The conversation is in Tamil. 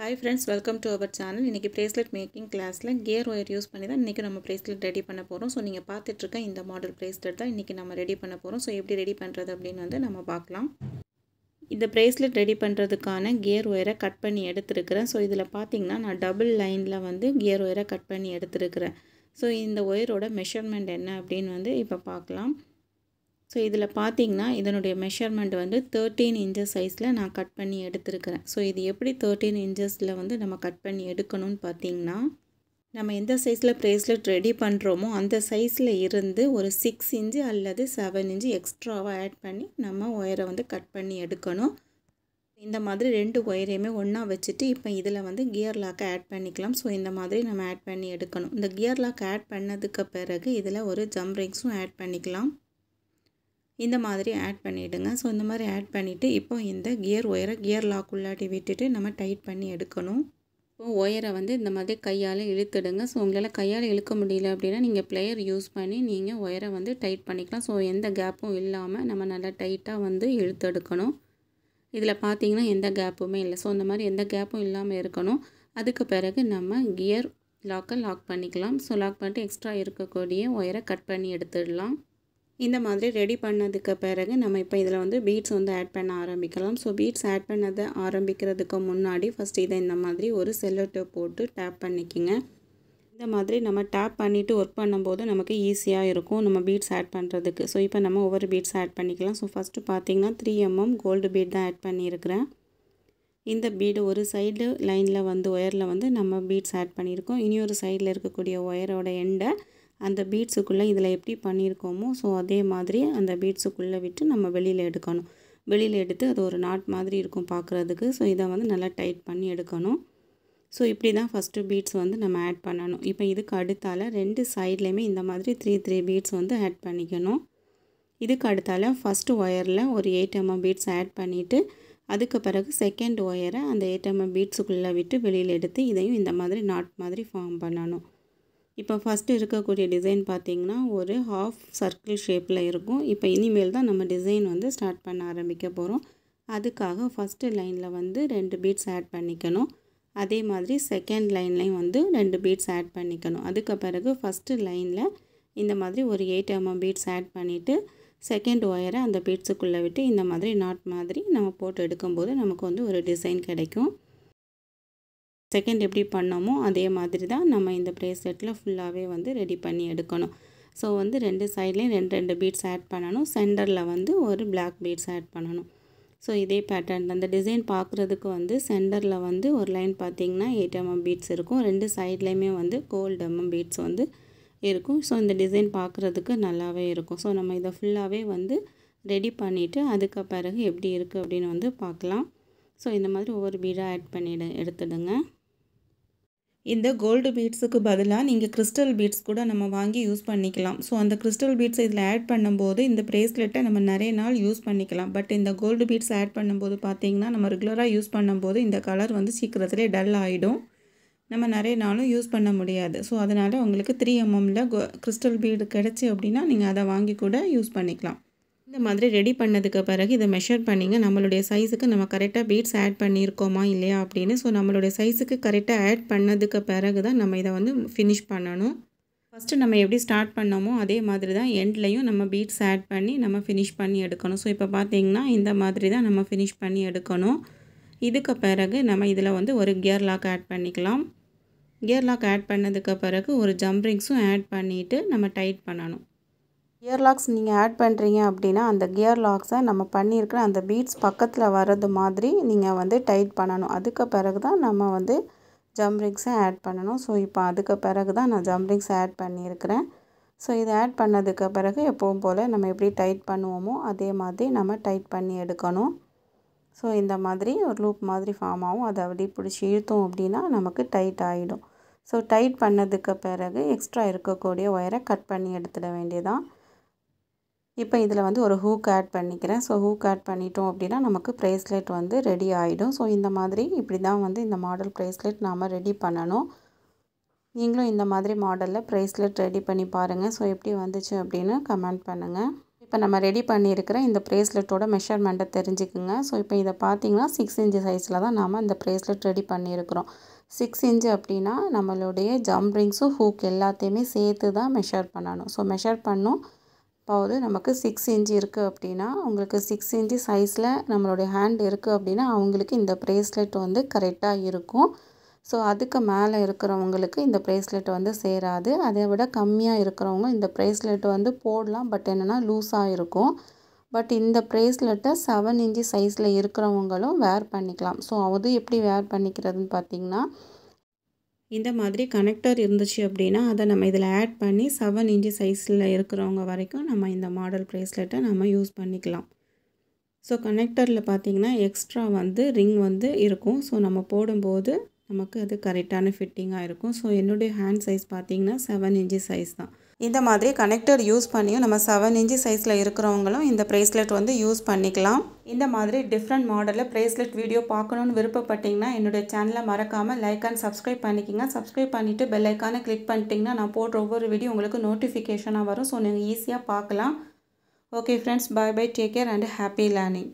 hi friends welcome to our channel இன்றைக்கி ப்ரேஸ்லெட் மேக்கிங் கிளாஸில் கியர் ஒயர் யூஸ் பண்ணி தான் இன்றைக்கி நம்ம ப்ரேஸ்லெட் ரெடி பண்ண போகிறோம் ஸோ நீங்கள் பார்த்துட்ருக்க இந்த மாடல் ப்ரேஸ்லெட் தான் இன்றைக்கி நம்ம ரெடி பண்ண போகிறோம் ஸோ எப்படி ரெடி பண்ணுறது அப்படின்னு வந்து நம்ம பார்க்கலாம் இந்த ப்ரேஸ்லெட் ரெடி பண்ணுறதுக்கான கியர் ஒயரை கட் பண்ணி எடுத்துருக்கிறேன் ஸோ இதில் பார்த்திங்கன்னா நான் டபுள் லைனில் வந்து கியர் ஒயரை கட் பண்ணி எடுத்துருக்கிறேன் ஸோ இந்த ஒயரோட மெஷர்மெண்ட் என்ன அப்படின்னு வந்து இப்போ பார்க்கலாம் ஸோ இதில் பார்த்தீங்கன்னா இதனுடைய மெஷர்மெண்ட் வந்து தேர்ட்டீன் இன்ச்சஸ் சைஸில் நான் கட் பண்ணி எடுத்துருக்கிறேன் ஸோ இது எப்படி தேர்ட்டீன் இன்ச்சஸில் வந்து நம்ம கட் பண்ணி எடுக்கணும்னு பார்த்தீங்கன்னா நம்ம எந்த சைஸில் ப்ரேஸ்லெட் ரெடி பண்ணுறோமோ அந்த சைஸில் இருந்து ஒரு சிக்ஸ் இன்ச்சு அல்லது செவன் இன்ச்சு எக்ஸ்ட்ராவாக ஆட் பண்ணி நம்ம ஒயரை வந்து கட் பண்ணி எடுக்கணும் இந்த மாதிரி ரெண்டு ஒயரையுமே ஒன்றா வச்சுட்டு இப்போ இதில் வந்து கியர் லாக்கை ஆட் பண்ணிக்கலாம் ஸோ இந்த மாதிரி நம்ம ஆட் பண்ணி எடுக்கணும் இந்த கியர் லாக் ஆட் பண்ணதுக்கு பிறகு இதில் ஒரு ஜம்ப் ரிங்ஸும் ஆட் பண்ணிக்கலாம் இந்த மாதிரி ஆட் பண்ணிவிடுங்க ஸோ இந்த மாதிரி ஆட் பண்ணிவிட்டு இப்போ இந்த கியர் ஒயரை கியர் லாக் உள்ளாட்டி விட்டுட்டு நம்ம டைட் பண்ணி எடுக்கணும் இப்போ ஒயரை வந்து இந்த மாதிரி கையால் இழுத்துடுங்க ஸோ உங்களால் கையால் இழுக்க முடியல அப்படின்னா நீங்கள் பிளேயர் யூஸ் பண்ணி நீங்கள் ஒயரை வந்து டைட் பண்ணிக்கலாம் ஸோ எந்த கேப்பும் இல்லாமல் நம்ம நல்லா டைட்டாக வந்து இழுத்து எடுக்கணும் இதில் பார்த்தீங்கன்னா எந்த கேப்புமே இல்லை ஸோ இந்த மாதிரி எந்த கேப்பும் இல்லாமல் இருக்கணும் அதுக்கு பிறகு நம்ம கியர் லாக்கை லாக் பண்ணிக்கலாம் ஸோ லாக் பண்ணிட்டு எக்ஸ்ட்ரா இருக்கக்கூடிய ஒயரை கட் பண்ணி எடுத்துடலாம் இந்த மாதிரி ரெடி பண்ணதுக்கு பிறகு நம்ம இப்போ இதில் வந்து பீட்ஸ் வந்து ஆட் பண்ண ஆரம்பிக்கலாம் ஸோ பீட்ஸ் ஆட் பண்ணதை ஆரம்பிக்கிறதுக்கு முன்னாடி ஃபஸ்ட் இதை இந்த மாதிரி ஒரு செல்லோட்டை போட்டு டேப் பண்ணிக்கிங்க இந்த மாதிரி நம்ம டேப் பண்ணிவிட்டு ஒர்க் பண்ணும்போது நமக்கு ஈஸியாக இருக்கும் நம்ம பீட்ஸ் ஆட் பண்ணுறதுக்கு ஸோ இப்போ நம்ம ஒவ்வொரு பீட்ஸ் ஆட் பண்ணிக்கலாம் ஸோ ஃபஸ்ட்டு பார்த்திங்கன்னா த்ரீ எம்எம் கோல்டு பீட் தான் ஆட் பண்ணியிருக்கிறேன் இந்த பீடு ஒரு சைடு லைனில் வந்து ஒயரில் வந்து நம்ம பீட்ஸ் ஆட் பண்ணியிருக்கோம் இனி ஒரு சைடில் இருக்கக்கூடிய ஒயரோட எண்டை அந்த பீட்ஸுக்குள்ளே இதில் எப்படி பண்ணியிருக்கோமோ ஸோ அதே மாதிரி அந்த பீட்ஸுக்குள்ளே விட்டு நம்ம வெளியில் எடுக்கணும் வெளியில் எடுத்து அது ஒரு நாட் மாதிரி இருக்கும் பார்க்குறதுக்கு ஸோ இதை வந்து நல்லா டைட் பண்ணி எடுக்கணும் ஸோ இப்படி தான் ஃபஸ்ட்டு பீட்ஸ் வந்து நம்ம ஆட் பண்ணணும் இப்போ இதுக்கு அடுத்தால் ரெண்டு சைட்லேயுமே இந்த மாதிரி த்ரீ த்ரீ பீட்ஸ் வந்து ஆட் பண்ணிக்கணும் இதுக்கு அடுத்தால் ஃபஸ்ட்டு ஒயரில் ஒரு எயிட் எம்எம் பீட்ஸ் ஆட் பண்ணிவிட்டு அதுக்கு பிறகு செகண்ட் ஒயரை அந்த எயிட் எம்எம் பீட்ஸுக்குள்ளே விட்டு வெளியில் எடுத்து இதையும் இந்த மாதிரி நாட் மாதிரி ஃபார்ம் பண்ணணும் இப்போ ஃபஸ்ட்டு இருக்கக்கூடிய டிசைன் பார்த்திங்கன்னா ஒரு ஹாஃப் சர்க்கிள் ஷேப்பில் இருக்கும் இப்போ இனிமேல் தான் நம்ம டிசைன் வந்து ஸ்டார்ட் பண்ண ஆரம்பிக்க போகிறோம் அதுக்காக ஃபஸ்ட்டு லைனில் வந்து ரெண்டு பீட்ஸ் ஆட் பண்ணிக்கணும் அதே மாதிரி செகண்ட் லைன்லேயும் வந்து ரெண்டு பீட்ஸ் ஆட் பண்ணிக்கணும் அதுக்கு பிறகு ஃபஸ்ட்டு லைனில் இந்த மாதிரி ஒரு எயிட் எம்எம் பீட்ஸ் ஆட் பண்ணிவிட்டு செகண்ட் ஒயரை அந்த பீட்ஸுக்குள்ளே விட்டு இந்த மாதிரி நாட் மாதிரி நம்ம போட்டு எடுக்கும்போது நமக்கு வந்து ஒரு டிசைன் கிடைக்கும் செகண்ட் எப்படி பண்ணோமோ அதே மாதிரி தான் நம்ம இந்த ப்ரேஸ்லெட்டில் ஃபுல்லாகவே வந்து ரெடி பண்ணி எடுக்கணும் ஸோ வந்து ரெண்டு சைட்லேயும் ரெண்டு ரெண்டு பீட்ஸ் ஆட் பண்ணணும் சென்டரில் வந்து ஒரு பிளாக் பீட்ஸ் ஆட் பண்ணணும் ஸோ இதே பேட்டர்ன் அந்த டிசைன் பார்க்குறதுக்கு வந்து சென்டரில் வந்து ஒரு லைன் பார்த்திங்கன்னா எயிட் எம்எம் பீட்ஸ் இருக்கும் ரெண்டு சைட்லேயுமே வந்து கோல்டு எம்எம் பீட்ஸ் வந்து இருக்கும் ஸோ இந்த டிசைன் பார்க்குறதுக்கு நல்லாவே இருக்கும் ஸோ நம்ம இதை ஃபுல்லாகவே வந்து ரெடி பண்ணிவிட்டு அதுக்கு பிறகு எப்படி இருக்குது அப்படின்னு வந்து பார்க்கலாம் ஸோ இந்த மாதிரி ஒவ்வொரு பீடாக ஆட் பண்ணிவிடு எடுத்துடுங்க இந்த கோல்டு பீட்ஸுக்கு பதிலாக நீங்கள் கிறிஸ்டல் பீட்ஸ் கூட நம்ம வாங்கி யூஸ் பண்ணிக்கலாம் ஸோ அந்த கிறிஸ்டல் பீட்ஸை இதில் ஆட் பண்ணும்போது இந்த ப்ரேஸ்லெட்டை நம்ம நிறைய நாள் யூஸ் பண்ணிக்கலாம் பட் இந்த கோல்டு பீட்ஸ் ஆட் பண்ணும்போது பார்த்திங்கன்னா நம்ம ரெகுலராக யூஸ் பண்ணும்போது இந்த கலர் வந்து சீக்கிரத்திலே டல் ஆகிடும் நம்ம நிறைய நாளும் யூஸ் பண்ண முடியாது ஸோ அதனால் உங்களுக்கு த்ரீ எம்எம்மில் கிறிஸ்டல் பீடு கிடச்சி அப்படின்னா நீங்கள் அதை வாங்கி கூட யூஸ் பண்ணிக்கலாம் இந்த மாதிரி ரெடி பண்ணதுக்கு பிறகு இதை மெஷர் பண்ணிங்க நம்மளுடைய சைஸுக்கு நம்ம கரெக்டாக பீட்ஸ் ஆட் பண்ணியிருக்கோமா இல்லையா அப்படின்னு ஸோ நம்மளுடைய சைஸுக்கு கரெக்டாக ஆட் பண்ணதுக்கு பிறகு தான் நம்ம இதை வந்து ஃபினிஷ் பண்ணணும் ஃபஸ்ட்டு நம்ம எப்படி ஸ்டார்ட் பண்ணோமோ அதே மாதிரி தான் எண்ட்லேயும் நம்ம பீட்ஸ் ஆட் பண்ணி நம்ம ஃபினிஷ் பண்ணி எடுக்கணும் ஸோ இப்போ பார்த்திங்கன்னா இந்த மாதிரி தான் நம்ம ஃபினிஷ் பண்ணி எடுக்கணும் இதுக்கு பிறகு நம்ம இதில் வந்து ஒரு கியர் லாக் ஆட் பண்ணிக்கலாம் கியர் லாக் ஆட் பண்ணதுக்கு பிறகு ஒரு ஜம்ப் ரிங்ஸும் ஆட் பண்ணிவிட்டு நம்ம டைட் பண்ணணும் கியர் லாக்ஸ் நீங்கள் ஆட் பண்ணுறீங்க அப்படின்னா அந்த கியர் லாக்ஸை நம்ம பண்ணியிருக்கிற அந்த பீட்ஸ் பக்கத்தில் வர்றது மாதிரி நீங்கள் வந்து டைட் பண்ணணும் அதுக்கு பிறகு தான் நம்ம வந்து ஜம்ரிக்ஸை ஆட் பண்ணணும் ஸோ இப்போ அதுக்கு பிறகு தான் நான் ஜம்ரிக்ஸ் ஆட் பண்ணியிருக்கிறேன் ஸோ இதை ஆட் பண்ணதுக்கு பிறகு எப்பவும் போல் நம்ம எப்படி டைட் பண்ணுவோமோ அதே மாதிரி நம்ம டைட் பண்ணி எடுக்கணும் ஸோ இந்த மாதிரி ஒரு லூப் மாதிரி ஃபார்ம் ஆகும் அதை அப்படி பிடிச்சி இழுத்தோம் அப்படின்னா நமக்கு டைட் ஆகிடும் ஸோ டைட் பண்ணதுக்கு பிறகு எக்ஸ்ட்ரா இருக்கக்கூடிய ஒயரை கட் பண்ணி எடுத்துட வேண்டியதான் இப்போ இதில் வந்து ஒரு ஹூக் ஆட் பண்ணிக்கிறேன் ஸோ ஹூக் ஆட் பண்ணிட்டோம் அப்படின்னா நமக்கு ப்ரேஸ்லெட் வந்து ரெடி ஆகிடும் ஸோ இந்த மாதிரி இப்படி தான் வந்து இந்த மாடல் ப்ரேஸ்லெட் நாம் ரெடி பண்ணணும் நீங்களும் இந்த மாதிரி மாடலில் ப்ரேஸ்லெட் ரெடி பண்ணி பாருங்கள் ஸோ எப்படி வந்துச்சு அப்படின்னு கமெண்ட் பண்ணுங்கள் இப்போ நம்ம ரெடி பண்ணியிருக்கிற இந்த ப்ரேஸ்லெட்டோட மெஷர்மெண்ட்டை தெரிஞ்சுக்குங்க ஸோ இப்போ இதை பார்த்தீங்கன்னா சிக்ஸ் இன்ச்சு சைஸில் தான் நாம் இந்த ப்ரேஸ்லெட் ரெடி பண்ணியிருக்கிறோம் சிக்ஸ் இன்ச்சு அப்படின்னா நம்மளுடைய ஜம்ப் ரிங்ஸும் ஹூக் எல்லாத்தையுமே சேர்த்து தான் மெஷர் பண்ணணும் ஸோ மெஷர் பண்ணும் அதாவது நமக்கு சிக்ஸ் இன்ச்சு இருக்குது அப்படின்னா உங்களுக்கு சிக்ஸ் இன்ச்சு சைஸில் நம்மளுடைய ஹேண்ட் இருக்குது அப்படின்னா அவங்களுக்கு இந்த ப்ரேஸ்லெட் வந்து கரெக்டாக இருக்கும் ஸோ அதுக்கு மேலே இருக்கிறவங்களுக்கு இந்த ப்ரேஸ்லெட் வந்து சேராது அதை விட கம்மியாக இருக்கிறவங்க இந்த ப்ரேஸ்லெட் வந்து போடலாம் பட் என்னென்னா லூஸாக இருக்கும் பட் இந்த ப்ரேஸ்லெட்டை செவன் இன்ச்சு சைஸில் இருக்கிறவங்களும் வேர் பண்ணிக்கலாம் ஸோ அது எப்படி வேர் பண்ணிக்கிறதுன்னு பார்த்திங்கன்னா இந்த மாதிரி கனெக்டர் இருந்துச்சு அப்படின்னா அதை நம்ம இதில் ஆட் பண்ணி செவன் இன்ச்சு சைஸில் இருக்கிறவங்க வரைக்கும் நம்ம இந்த மாடல் ப்ரேஸ்லெட்டை நம்ம யூஸ் பண்ணிக்கலாம் ஸோ கனெக்டரில் பார்த்திங்கன்னா எக்ஸ்ட்ரா வந்து ரிங் வந்து இருக்கும் ஸோ நம்ம போடும்போது நமக்கு அது கரெக்டான ஃபிட்டிங்காக இருக்கும் ஸோ என்னுடைய ஹேண்ட் சைஸ் பார்த்திங்கன்னா செவன் இன்ச்சு சைஸ் தான் இந்த மாதிரி கனெக்டர் யூஸ் பண்ணியும் நம்ம செவன் இன்ச்சு சைஸில் இருக்கிறவங்களும் இந்த ப்ரேஸ்லெட் வந்து யூஸ் பண்ணிக்கலாம் இந்த மாதிரி டிஃப்ரெண்ட் மாடலில் ப்ரேஸ்லெட் வீடியோ பார்க்கணுன்னு விருப்பப்பட்டிங்கன்னா என்னுடைய சேனலை மறக்காமல் லைக் அண்ட் சப்ஸ்கிரைப் பண்ணிக்கிங்க சப்ஸ்கிரைப் பண்ணிவிட்டு பெல் ஐக்கானை கிளிக் பண்ணிட்டிங்கன்னா நான் போடுற ஒவ்வொரு வீடியோ உங்களுக்கு நோட்டிஃபிகேஷனாக வரும் ஸோ நீங்கள் ஈஸியாக பார்க்கலாம் okay friends bye bye take care and happy learning